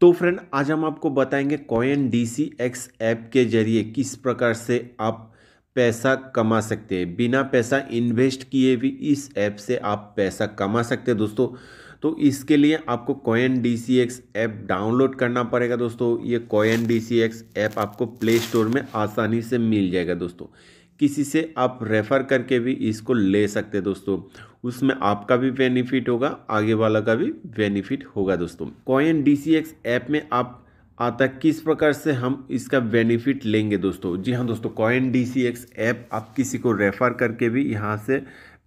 तो फ्रेंड आज हम आपको बताएंगे coin D C X app के जरिए किस प्रकार से आप पैसा कमा सकते हैं बिना पैसा इन्वेस्ट किए भी इस ऐप से आप पैसा कमा सकते हैं दोस्तों तो इसके लिए आपको coin D C X app download करना पड़ेगा दोस्तों ये coin D C X app आपको प्ले स्टोर में आसानी से मिल जाएगा दोस्तों किसी से आप रेफ़र करके भी इसको ले सकते हैं दोस्तों उसमें आपका भी बेनिफिट होगा आगे वाला का भी बेनिफिट होगा दोस्तों कॉइन डी ऐप में आप आता किस प्रकार से हम इसका बेनिफिट लेंगे दोस्तों जी हाँ दोस्तों कॉइन डी ऐप आप किसी को रेफ़र करके भी यहाँ से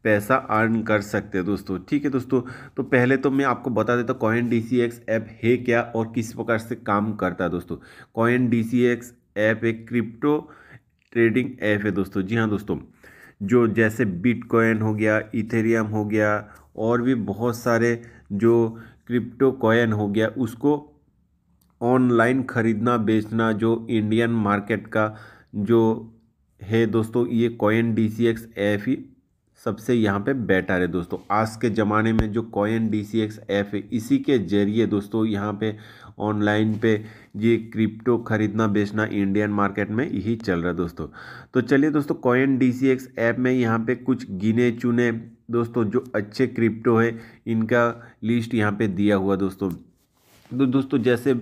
पैसा अर्न कर सकते हैं दोस्तों ठीक है दोस्तों तो पहले तो मैं आपको बता देता हूँ कॉइन डी ऐप है क्या और किस प्रकार से काम करता है दोस्तों कॉइन डी ऐप एक क्रिप्टो ट्रेडिंग ऐप है दोस्तों जी हाँ दोस्तों जो जैसे बिटकॉइन हो गया इथेरियम हो गया और भी बहुत सारे जो क्रिप्टो कॉइन हो गया उसको ऑनलाइन ख़रीदना बेचना जो इंडियन मार्केट का जो है दोस्तों ये coin D C X app ही सबसे यहाँ पे बेटर है दोस्तों आज के ज़माने में जो coin D C X F है इसी के जरिए दोस्तों यहाँ पे ऑनलाइन पे ये क्रिप्टो खरीदना बेचना इंडियन मार्केट में यही चल रहा है दोस्तों तो चलिए दोस्तों coin D C X app में यहाँ पे कुछ गिने चुने दोस्तों जो अच्छे क्रिप्टो है इनका लिस्ट यहाँ पे दिया हुआ दोस्तों तो दोस्तों जैसे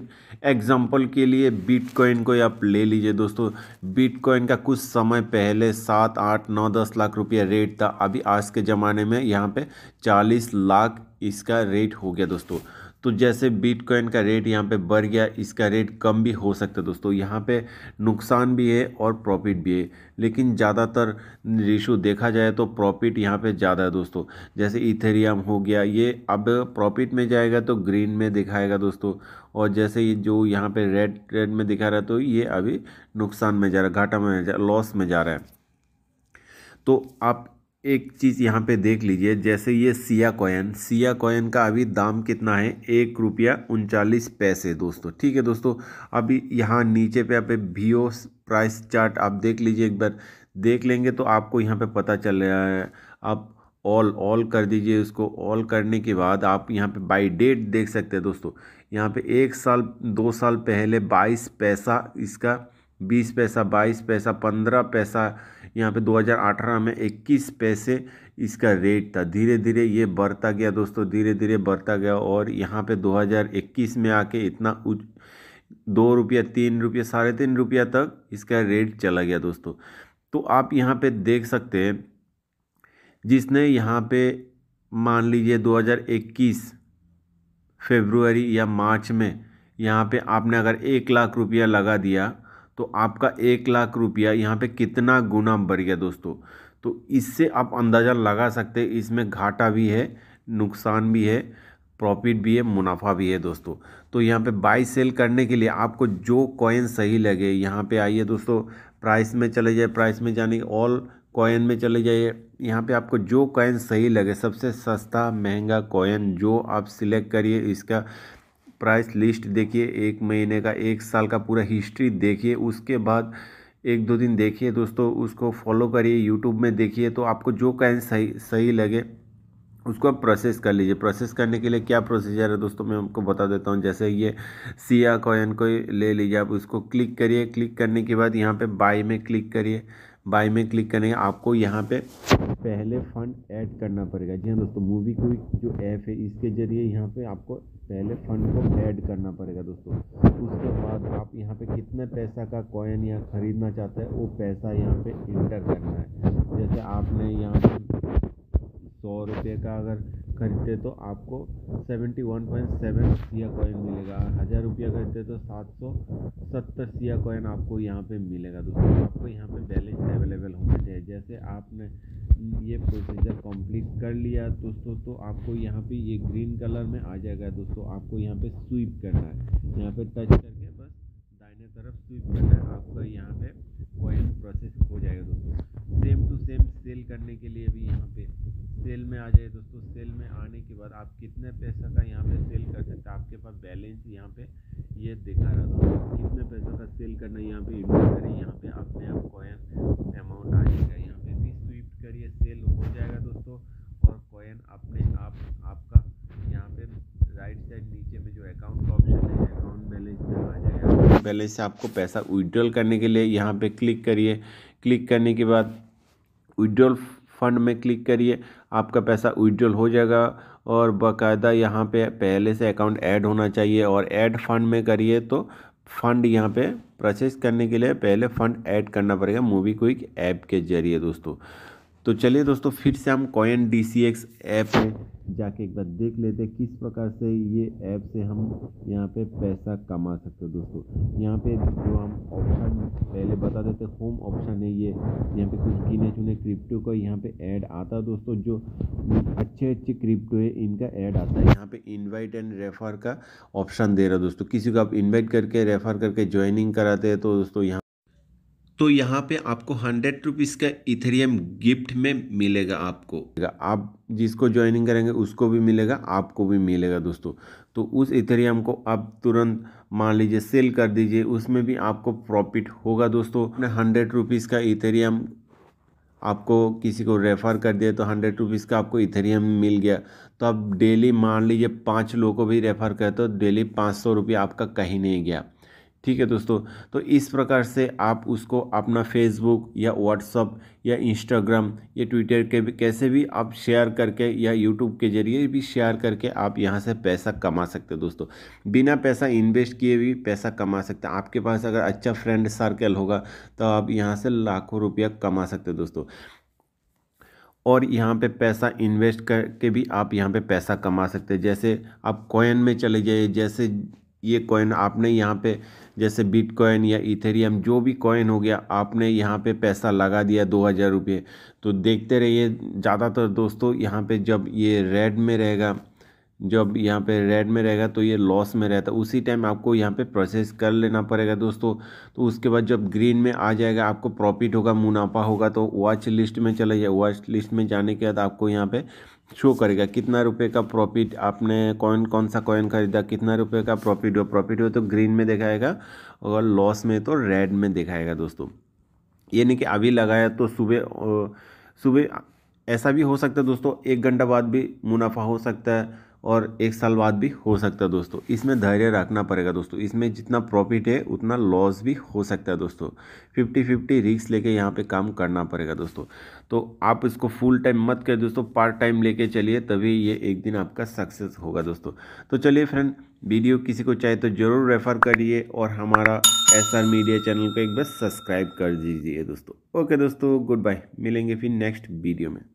एग्जांपल के लिए बिटकॉइन को आप ले लीजिए दोस्तों बिटकॉइन का कुछ समय पहले सात आठ नौ दस लाख रुपया रेट था अभी आज के ज़माने में यहाँ पे चालीस लाख इसका रेट हो गया दोस्तों तो जैसे बिटकॉइन का रेट यहाँ पे बढ़ गया इसका रेट कम भी हो सकता है दोस्तों यहाँ पे नुकसान भी है और प्रॉफिट भी है लेकिन ज़्यादातर रेशो देखा जाए तो प्रॉफिट यहाँ पे ज़्यादा है दोस्तों जैसे इथेरियम हो गया ये अब प्रॉफिट में जाएगा तो ग्रीन में दिखाएगा दोस्तों और जैसे ये जो यहाँ पर रेड रेड में दिखा रहा है तो ये अभी नुकसान में जा रहा है घाटा में जा लॉस में जा रहा है तो आप एक चीज़ यहाँ पे देख लीजिए जैसे ये सिया कोयन सिया कोयन का अभी दाम कितना है एक रुपया उनचालीस पैसे दोस्तों ठीक है दोस्तों अभी यहाँ नीचे पे आप वीओ प्राइस चार्ट आप देख लीजिए एक बार देख लेंगे तो आपको यहाँ पे पता चल रहा है आप ऑल ऑल कर दीजिए उसको ऑल करने के बाद आप यहाँ पे बाई डेट देख सकते हैं दोस्तों यहाँ पर एक साल दो साल पहले बाईस पैसा इसका बीस पैसा बाईस पैसा पंद्रह पैसा यहाँ पे 2018 में 21 पैसे इसका रेट था धीरे धीरे ये बढ़ता गया दोस्तों धीरे धीरे बढ़ता गया और यहाँ पे 2021 में आके इतना उच दो रुपया तीन रुपया साढ़े तीन रुपया तक इसका रेट चला गया दोस्तों तो आप यहाँ पे देख सकते हैं जिसने यहाँ पे मान लीजिए 2021 फरवरी या मार्च में यहाँ पे आपने अगर एक लाख रुपया लगा दिया तो आपका एक लाख रुपया यहाँ पे कितना गुना बढ़ गया दोस्तों तो इससे आप अंदाज़ा लगा सकते हैं इसमें घाटा भी है नुकसान भी है प्रॉफिट भी है मुनाफा भी है दोस्तों तो यहाँ पे बाई सेल करने के लिए आपको जो कॉइन सही लगे यहाँ पे आइए दोस्तों प्राइस में चले जाए प्राइस में जाने ऑल कॉइन में चले जाइए यहाँ पे आपको जो कॉइन सही लगे सबसे सस्ता महंगा कॉइन जो आप सिलेक्ट करिए इसका प्राइस लिस्ट देखिए एक महीने का एक साल का पूरा हिस्ट्री देखिए उसके बाद एक दो दिन देखिए दोस्तों उसको फॉलो करिए यूट्यूब में देखिए तो आपको जो कैन सही सही लगे उसको आप प्रोसेस कर लीजिए प्रोसेस करने के लिए क्या प्रोसीजर है दोस्तों मैं आपको बता देता हूँ जैसे ये सिया कॉयन को ले लीजिए आप उसको क्लिक करिए क्लिक करने के बाद यहाँ पे बाई में क्लिक करिए बाई में क्लिक करेंगे आपको यहाँ पे पहले फंड ऐड करना पड़ेगा जी हाँ दोस्तों मूवी क्विक जो ऐप है इसके ज़रिए यहाँ पे आपको पहले फंड को ऐड करना पड़ेगा दोस्तों उसके बाद आप यहाँ पे कितने पैसा का कॉइन यहाँ ख़रीदना चाहते हैं वो पैसा यहाँ पे इंटर करना है जैसे आपने यहाँ पे सौ रुपये का अगर खरीदते तो आपको 71.7 सिया कॉइन मिलेगा हज़ार रुपया खरीदते तो 770 सिया कॉइन आपको यहाँ पे मिलेगा दोस्तों आपको यहाँ पे बैलेंस अवेलेबल होना चाहिए जैसे आपने ये प्रोसीजर कंप्लीट कर लिया दोस्तों तो आपको यहाँ पे ये ग्रीन कलर में आ जाएगा दोस्तों आपको यहाँ पे स्वीप करना है यहाँ पे टच करके बस दाइने तरफ स्वीप करना है आपका यहाँ पे कॉइन प्रोसेस हो जाएगा दोस्तों सेम टू सेम सेल करने के लिए भी यहाँ पर सेल में आ जाइए दोस्तों सेल में आने के बाद आप कितने पैसा का यहाँ पे सेल कर सकते हैं आपके पास बैलेंस यहाँ पे ये यह दिखा रहा दोस्तों कितने पैसा का सेल करना है यहाँ पे इन्वेस्ट करें यहाँ पे अपने आप कॉइन अमाउंट आ जाएगा यहाँ पे भी स्वीप करिए सेल हो जाएगा दोस्तों और कॉइन अपने आप आपका यहाँ पे राइट साइड नीचे में जो अकाउंट का ऑप्शन है अकाउंट बैलेंस में आ जाएगा बैलेंस से आपको पैसा विड्रॉल करने के लिए यहाँ पे क्लिक करिए क्लिक करने के बाद विड्रॉल फंड में क्लिक करिए आपका पैसा विड्रॉल हो जाएगा और बाकायदा यहाँ पे पहले से अकाउंट ऐड होना चाहिए और ऐड फंड में करिए तो फंड यहाँ पे प्रोसेस करने के लिए पहले फ़ंड ऐड करना पड़ेगा मूवी क्विक ऐप के जरिए दोस्तों तो चलिए दोस्तों फिर से हम coin D C X app में जाके एक बार देख लेते हैं किस प्रकार से ये ऐप से हम यहाँ पे पैसा कमा सकते हो दोस्तों यहाँ पे जो हम ऑप्शन पहले बता देते होम ऑप्शन है ये यहाँ पे कुछ गिने चुने क्रिप्टो का यहाँ पे ऐड आता है दोस्तों जो अच्छे अच्छे क्रिप्टो है इनका ऐड आता है यहाँ पे इनवाइट एंड रेफर का ऑप्शन दे रहा है दोस्तों किसी को आप इन्वाइट करके रेफर करके ज्वाइनिंग कराते हैं तो दोस्तों यहाँ तो यहाँ पे आपको हंड्रेड रुपीज़ का इथेरियम गिफ्ट में मिलेगा आपको आप जिसको ज्वाइनिंग करेंगे उसको भी मिलेगा आपको भी मिलेगा दोस्तों तो उस इथेरियम को आप तुरंत मान लीजिए सेल कर दीजिए उसमें भी आपको प्रॉफिट होगा दोस्तों हंड्रेड रुपीज़ का इथेरियम आपको किसी को रेफ़र कर दिया तो हंड्रेड रुपीज़ का आपको इथेरियम मिल गया तो आप डेली मान लीजिए पाँच लोगों को भी रेफ़र करते हो डेली पाँच सौ रुपये आपका कहीं नहीं गया ठीक है दोस्तों तो इस प्रकार से आप उसको अपना फेसबुक या व्हाट्सअप या इंस्टाग्राम या ट्विटर के भी कैसे भी आप शेयर करके या यूट्यूब के जरिए भी शेयर करके आप यहाँ से पैसा कमा सकते हो दोस्तों बिना पैसा इन्वेस्ट किए भी पैसा कमा सकते हैं आपके पास अगर अच्छा फ्रेंड सर्कल होगा तो आप यहाँ से लाखों रुपया कमा सकते हो दोस्तों और यहाँ पे पैसा इन्वेस्ट करके भी आप यहाँ पे पैसा कमा सकते हैं जैसे आप कॉइन में चले जाइए जैसे ये कॉइन आपने यहाँ पे जैसे बिटकॉइन या इथेरियम जो भी कॉइन हो गया आपने यहाँ पे पैसा लगा दिया दो हज़ार रुपये तो देखते रहिए ज़्यादातर दोस्तों यहाँ पे जब ये रेड में रहेगा जब यहाँ पे रेड में रहेगा तो ये लॉस में रहता है उसी टाइम आपको यहाँ पे प्रोसेस कर लेना पड़ेगा दोस्तों तो उसके बाद जब ग्रीन में आ जाएगा आपको प्रॉफिट होगा मुनाफा होगा तो वॉच लिस्ट में चले जाए वॉच लिस्ट में जाने के बाद आपको यहाँ पे शो करेगा कितना रुपए का प्रॉफिट आपने कॉइन कौन सा कॉइन खरीदा कितना रुपये का प्रॉफिट हो प्रॉफिट हो तो ग्रीन में दिखाएगा और लॉस में तो रेड में दिखाएगा दोस्तों नहीं कि अभी लगाया तो सुबह सुबह ऐसा भी हो सकता है दोस्तों एक घंटा बाद भी मुनाफा हो सकता है और एक साल बाद भी हो सकता है दोस्तों इसमें धैर्य रखना पड़ेगा दोस्तों इसमें जितना प्रॉफिट है उतना लॉस भी हो सकता है दोस्तों फिफ्टी फिफ्टी रिक्स लेके यहाँ पे काम करना पड़ेगा दोस्तों तो आप इसको फुल टाइम मत करें दोस्तों पार्ट टाइम लेके चलिए तभी ये एक दिन आपका सक्सेस होगा दोस्तों तो चलिए फ्रेंड वीडियो किसी को चाहिए तो ज़रूर रेफ़र करिए और हमारा एस आर मीडिया चैनल को एक बार सब्सक्राइब कर दीजिए दोस्तों ओके दोस्तों गुड बाय मिलेंगे फिर नेक्स्ट वीडियो में